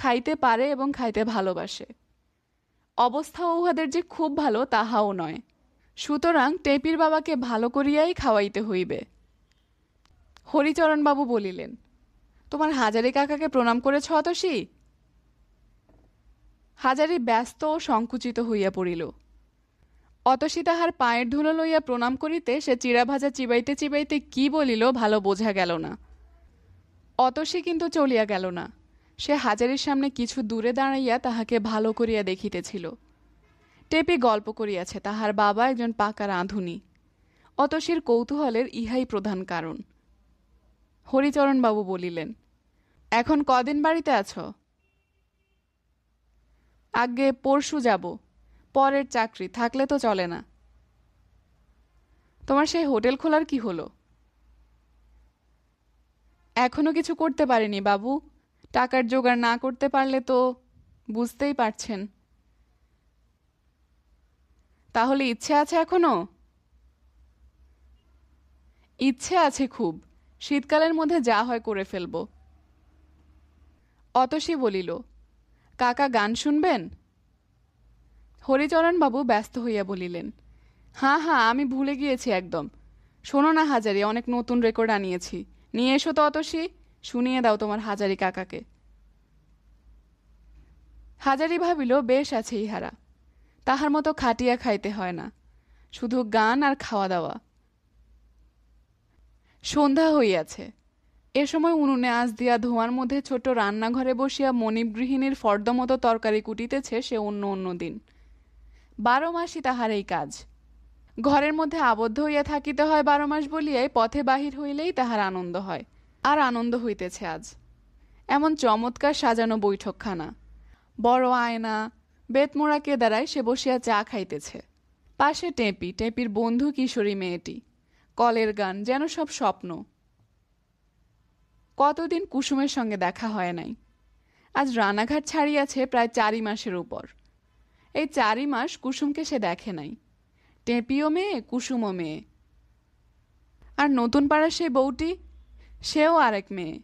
S1: খাইতে পারে এবং খাইতে ভালোবাসে অবস্থা উহাদের যে খুব ভালো তাহাও নয় সুতরাং টেঁপির বাবাকে ভালো করিয়াই খাওয়াইতে হইবে হরিচরণবাবু বলিলেন তোমার হাজারে কাকাকে প্রণাম করেছ অতসী হাজারি ব্যস্ত ও সংকুচিত হইয়া পড়িল অতসী তাহার পায়ের ধুলো লইয়া প্রণাম করিতে সে ভাজা চিবাইতে চিবাইতে কি বলিল ভালো বোঝা গেল না অতসী কিন্তু চলিয়া গেল না সে হাজারির সামনে কিছু দূরে দাঁড়াইয়া তাহাকে ভালো করিয়া দেখিতেছিল টেপি গল্প করিয়াছে তাহার বাবা একজন পাকা রাঁধুনি অতসীর কৌতূহলের ইহাই প্রধান কারণ হরিচরণবাবু বলিলেন এখন কদিন বাড়িতে আছো আগে পরশু যাব পরের চাকরি থাকলে তো চলে না তোমার সেই হোটেল খোলার কি হলো এখনো কিছু করতে পারিনি বাবু টাকার জোগাড় না করতে পারলে তো বুঝতেই পারছেন তাহলে ইচ্ছে আছে এখনো ইচ্ছে আছে খুব শীতকালের মধ্যে যা হয় করে ফেলব অতসী বলিল কাকা গান শুনবেন হরিচরণবাবু ব্যস্ত হইয়া বলিলেন হাঁ হাঁ আমি ভুলে গিয়েছি একদম শোনো না হাজারি অনেক নতুন রেকর্ড আনিয়েছি নিয়ে এসো তো অতসী শুনিয়ে দাও তোমার হাজারি কাকাকে হাজারি ভাবিল বেশ আছে ইহারা তাহার মতো খাটিয়া খাইতে হয় না শুধু গান আর খাওয়া দাওয়া সন্ধ্যা হইয়াছে এ সময় উনুনে আজ দিয়া ধোঁয়ার মধ্যে ছোট রান্নাঘরে বসিয়া মনিব গৃহিণীর ফর্দমতো তরকারি কুটিতেছে সে অন্য অন্য দিন বারো মাসই তাহার এই কাজ ঘরের মধ্যে আবদ্ধ হইয়া থাকিতে হয় বারো মাস বলিয়াই পথে বাহির হইলেই তাহার আনন্দ হয় আর আনন্দ হইতেছে আজ এমন চমৎকার সাজানো বৈঠকখানা বড় আয়না বেতমোড়া কেদারায় সে বসিয়া চা খাইতেছে পাশে টেপি টেপির বন্ধু কিশোরী মেয়েটি কলের গান যেন সব স্বপ্ন কতদিন কুসুমের সঙ্গে দেখা হয় নাই আজ রানাঘাট ছাড়িয়াছে প্রায় চারি মাসের উপর এই চারি মাস কুসুমকে সে দেখে নাই টেপিও মেয়ে কুসুমও মেয়ে আর নতুন পাড়া সে বউটি সেও আরেক মেয়ে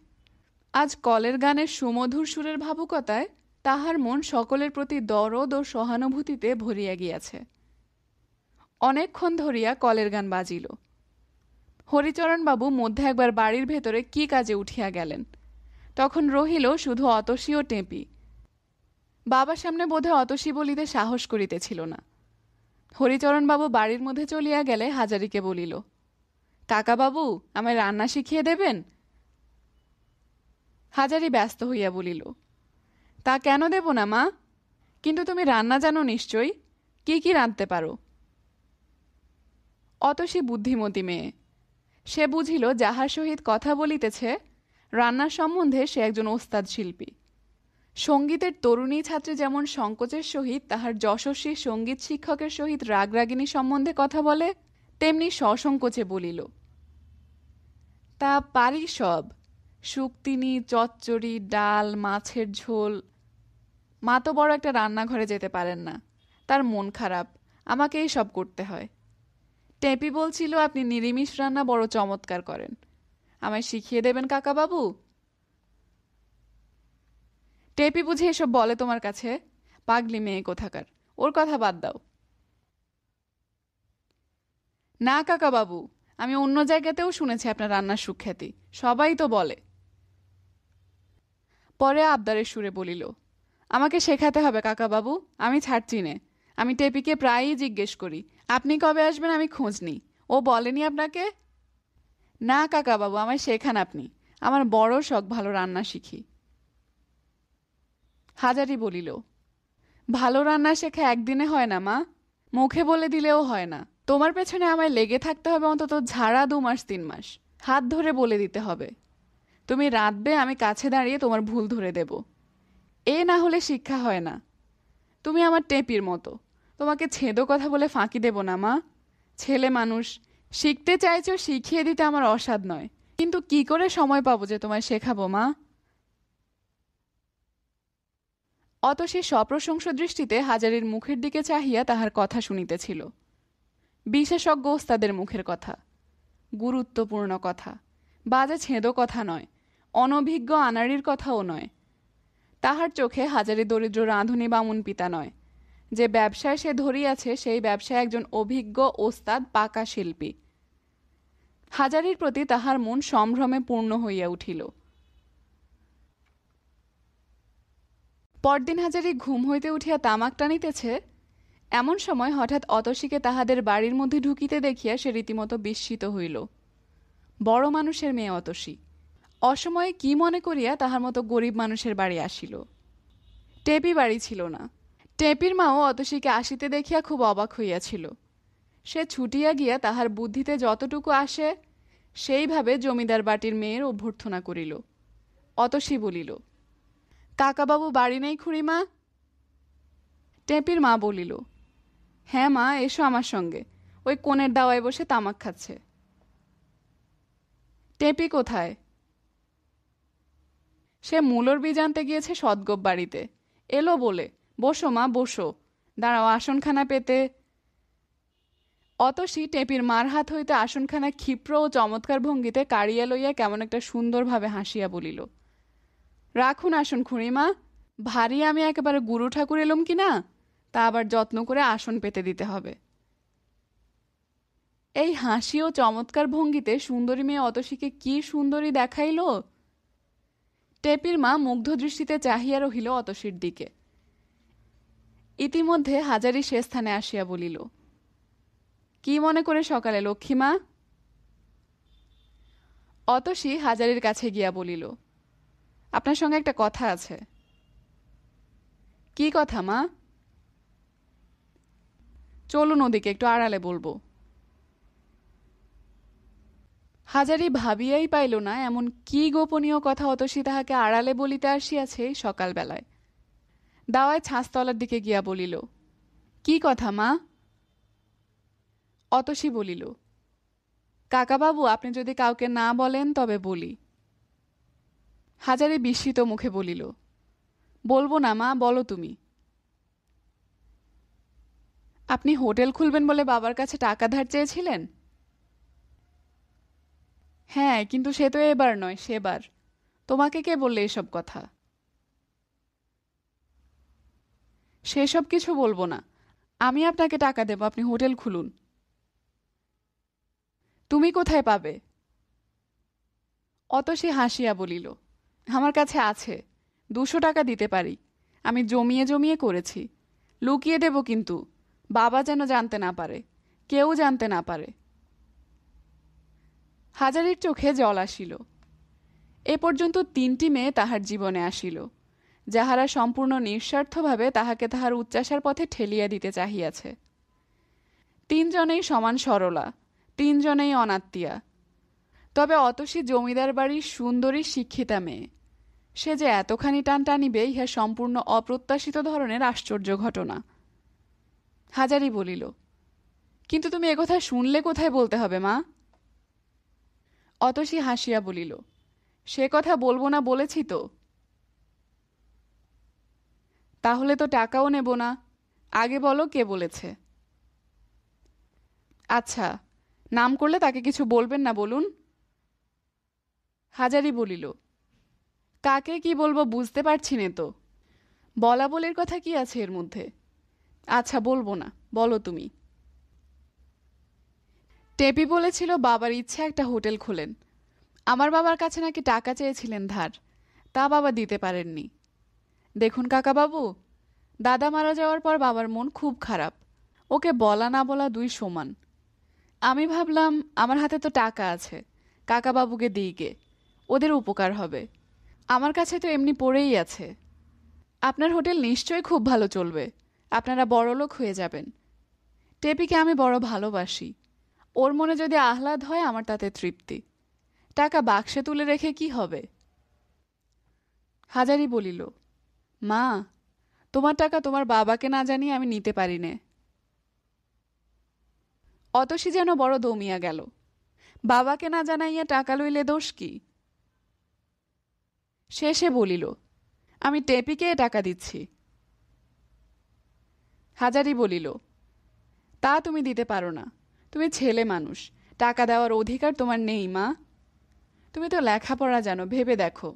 S1: আজ কলের গানের সুমধুর সুরের ভাবুকতায় তাহার মন সকলের প্রতি দরদ ও সহানুভূতিতে ভরিয়া গিয়াছে অনেকক্ষণ ধরিয়া কলের গান বাজিল হরিচরণবাবু মধ্যে একবার বাড়ির ভেতরে কি কাজে উঠিয়া গেলেন তখন রহিল শুধু অতসী ও টেঁপি বাবার সামনে বোধে অতসী বলিতে সাহস করিতেছিল না হরিচরণবাবু বাড়ির মধ্যে চলিয়া গেলে হাজারিকে বলিল কাকাবাবু আমায় রান্না শিখিয়ে দেবেন হাজারি ব্যস্ত হইয়া বলিল তা কেন দেব না মা কিন্তু তুমি রান্না জানো নিশ্চয়ই কি কি রাঁধতে পারো অতসী বুদ্ধিমতী মেয়ে সে বুঝিল যাহার সহিত কথা বলিতেছে রান্নার সম্বন্ধে সে একজন ওস্তাদ শিল্পী সঙ্গীতের তরুণী ছাত্রী যেমন সংকোচের সহিত তাহার যশস্বী সঙ্গীত শিক্ষকের সহিত রাগরাগিনী সম্বন্ধে কথা বলে তেমনি সসংকোচে বলিল তা পারি সব শুক্তিনি চচ্চড়ি ডাল মাছের ঝোল মা তো বড় একটা রান্নাঘরে যেতে পারেন না তার মন খারাপ আমাকে সব করতে হয় টেপি বলছিল আপনি নিরিমিষ রান্না বড় চমৎকার করেন আমায় শিখিয়ে দেবেন কাকাবাবু টেপি বুঝে এসব বলে তোমার কাছে পাগলি মেয়ে কোথাকার ওর কথা বাদ দাও না কাকাবাবু আমি অন্য জায়গাতেও শুনেছি আপনার রান্নার সুখ্যাতি সবাই তো বলে পরে আবদারের সুরে বলিল আমাকে শেখাতে হবে কাকাবাবু আমি ছাড়ছি নে আমি টেপিকে প্রায়ই জিজ্ঞেস করি আপনি কবে আসবেন আমি খোঁজ নিই ও বলেনি আপনাকে না কাকা বাবু আমায় শেখান আপনি আমার বড় শখ ভালো রান্না শিখি হাজারি বলিল ভালো রান্না শেখা একদিনে হয় না মা মুখে বলে দিলেও হয় না তোমার পেছনে আমায় লেগে থাকতে হবে অন্তত ঝাড়া দু মাস তিন মাস হাত ধরে বলে দিতে হবে তুমি রাঁধবে আমি কাছে দাঁড়িয়ে তোমার ভুল ধরে দেব এ না হলে শিক্ষা হয় না তুমি আমার টেপির মতো তোমাকে ছেদো কথা বলে ফাঁকি দেব না মা ছেলে মানুষ শিখতে চাইছো শিখিয়ে দিতে আমার অসাধ নয় কিন্তু কি করে সময় পাবো যে তোমায় শেখাবো মা অত সে সপ্রশংস দৃষ্টিতে হাজারের মুখের দিকে চাহিয়া তাহার কথা শুনিতেছিল বিশেষজ্ঞ ওস্তাদের মুখের কথা গুরুত্বপূর্ণ কথা বাজে ছেঁদো কথা নয় অনভিজ্ঞ আনাড়ির কথাও নয় তাহার চোখে হাজারি দরিদ্র রাঁধুনি বামুন পিতা নয় যে ব্যবসায় সে ধরিয়াছে সেই ব্যবসায় একজন অভিজ্ঞ ওস্তাদ পাকা শিল্পী হাজারির প্রতি তাহার মন সম্ভ্রমে পূর্ণ হইয়া উঠিল পরদিন হাজারি ঘুম হইতে উঠিয়া তামাক টানিতেছে এমন সময় হঠাৎ অতসীকে তাহাদের বাড়ির মধ্যে ঢুকিতে দেখিয়া সে রীতিমতো বিস্মিত হইল বড় মানুষের মেয়ে অতসী অসময়ে কি মনে করিয়া তাহার মতো গরিব মানুষের বাড়ি আসিল টেপি বাড়ি ছিল না টেপির মাও অতসীকে আসিতে দেখিয়া খুব অবাক হইয়াছিল সে ছুটিয়া গিয়া তাহার বুদ্ধিতে যতটুকু আসে সেইভাবে জমিদার বাটির মেয়ের অভ্যর্থনা করিল অতসী বলিল কাকাবাবু বাড়ি নেই খুড়িমা টেপির মা বলিল হ্যাঁ মা এসো আমার সঙ্গে ওই কোণের দাওয়ায় বসে তামাক খাচ্ছে টেপি কোথায় সে মূলর বীজ আনতে গিয়েছে সদগোপ বাড়িতে এলো বলে বসো মা বসো দাঁড়াও আসনখানা পেতে অতসী টেপির মার হাত হইতে আসনখানা ক্ষিপ্র ও চমৎকার ভঙ্গিতে কাড়িয়া লইয়া কেমন একটা সুন্দরভাবে হাসিয়া বলিল রাখুন আসন খুঁড়িমা ভারী আমি একেবারে গুরু ঠাকুর এলুম কি না তা আবার যত্ন করে আসন পেতে দিতে হবে এই হাসি ও চমৎকার ভঙ্গিতে সুন্দরী মেয়ে অতসীকে কি সুন্দরী দেখাইল টেপির মা মুগ্ধ দৃষ্টিতে চাহিয়া রহিল অতসীর দিকে ইতিমধ্যে হাজারি সে স্থানে আসিয়া বলিল কি মনে করে সকালে লক্ষ্মীমা অতসী হাজারির কাছে গিয়া বলিল আপনার সঙ্গে একটা কথা আছে কি কথা মা চলুন ওদিকে একটু আড়ালে বলবো হাজারি ভাবিয়াই পাইল না এমন কি গোপনীয় কথা অতসী তাহাকে আড়ালে বলিতে আসিয়াছে সকালবেলায় দাওয়ায় ছাঁচতলার দিকে গিয়া বলিল কি কথা মা অতসী বলিল কাকাবাবু আপনি যদি কাউকে না বলেন তবে বলি হাজারে বিস্মিত মুখে বলিল বলবো না মা বলো তুমি আপনি হোটেল খুলবেন বলে বাবার কাছে টাকা ধার চেয়েছিলেন হ্যাঁ কিন্তু সে তো এবার নয় সেবার তোমাকে কে বললে এসব কথা সেসব কিছু বলবো না আমি আপনাকে টাকা দেব আপনি হোটেল খুলুন তুমি কোথায় পাবে অত সে হাসিয়া বলিল আমার কাছে আছে দুশো টাকা দিতে পারি আমি জমিয়ে জমিয়ে করেছি লুকিয়ে দেব কিন্তু বাবা যেন জানতে না পারে কেউ জানতে না পারে হাজারির চোখে জল আসিল এ পর্যন্ত তিনটি মেয়ে তাহার জীবনে আসিল যাহারা সম্পূর্ণ নিঃস্বার্থভাবে তাহাকে তাহার উচ্চাসার পথে ঠেলিয়া দিতে চাহিয়াছে তিনজনেই সমান সরলা তিনজনেই অনাত্মীয়া তবে অতসী জমিদার বাড়ির সুন্দরী শিক্ষিতা মেয়ে সে যে এতখানি টান টানিবে ইহা সম্পূর্ণ অপ্রত্যাশিত ধরনের আশ্চর্য ঘটনা হাজারি বলিল কিন্তু তুমি একথা শুনলে কোথায় বলতে হবে মা অতসী হাসিয়া বলিল সে কথা বলবো না বলেছি তো তাহলে তো টাকাও নেব না আগে বলো কে বলেছে আচ্ছা নাম করলে তাকে কিছু বলবেন না বলুন হাজারি বলিল কাকে কি বলবো বুঝতে পারছি নে তো বলা বলির কথা কি আছে এর মধ্যে আচ্ছা বলবো না বলো তুমি টেপি বলেছিল বাবার ইচ্ছে একটা হোটেল খোলেন আমার বাবার কাছে নাকি টাকা চেয়েছিলেন ধার তা বাবা দিতে পারেননি দেখুন কাকাবাবু দাদা মারা যাওয়ার পর বাবার মন খুব খারাপ ওকে বলা না বলা দুই সমান আমি ভাবলাম আমার হাতে তো টাকা আছে কাকাবাবুকে দিই গে ওদের উপকার হবে আমার কাছে তো এমনি পড়েই আছে আপনার হোটেল নিশ্চয়ই খুব ভালো চলবে আপনারা বড় লোক হয়ে যাবেন টেপিকে আমি বড় ভালোবাসি ওর মনে যদি আহ্লাদ হয় আমার তাতে তৃপ্তি টাকা বাক্সে তুলে রেখে কি হবে হাজারি বলিল মা তোমার টাকা তোমার বাবাকে না জানিয়ে আমি নিতে পারি নে সে যেন বড় দমিয়া গেল বাবাকে না জানাইয়া টাকা লইলে দোষ কি শেষে বলিল আমি টেপিকে টাকা দিচ্ছি হাজারি বলিল তা তুমি দিতে পারো না তুমি ছেলে মানুষ টাকা দেওয়ার অধিকার তোমার নেই মা তুমি তো লেখাপড়া জানো ভেবে দেখো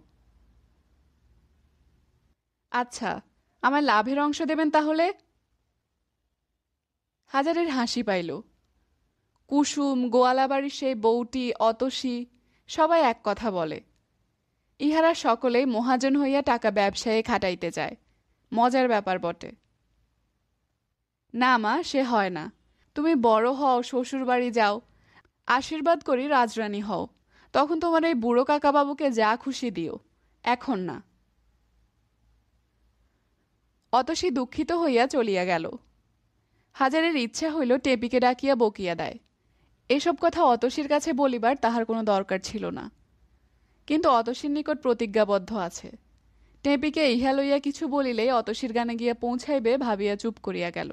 S1: আচ্ছা আমার লাভের অংশ দেবেন তাহলে হাজারের হাসি পাইল কুসুম গোয়ালাবাড়ির সেই বৌটি অতসী সবাই এক কথা বলে ইহারা সকলেই মহাজন হইয়া টাকা ব্যবসায়ে খাটাইতে যায় মজার ব্যাপার বটে না মা সে হয় না তুমি বড় হও শ্বশুরবাড়ি যাও আশীর্বাদ করি রাজরানী হও তখন তোমার এই বুড়ো কাকাবাবুকে যা খুশি দিও এখন না সে দুঃখিত হইয়া চলিয়া গেল হাজারের ইচ্ছা হইল টেপিকে ডাকিয়া বকিয়া দেয় এসব কথা অতসীর কাছে বলিবার তাহার কোনো দরকার ছিল না কিন্তু অতসীর নিকট প্রতিজ্ঞাবদ্ধ আছে টেপিকে ইহা লইয়া কিছু বলিলেই অতসীর গানে গিয়া পৌঁছাইবে ভাবিয়া চুপ করিয়া গেল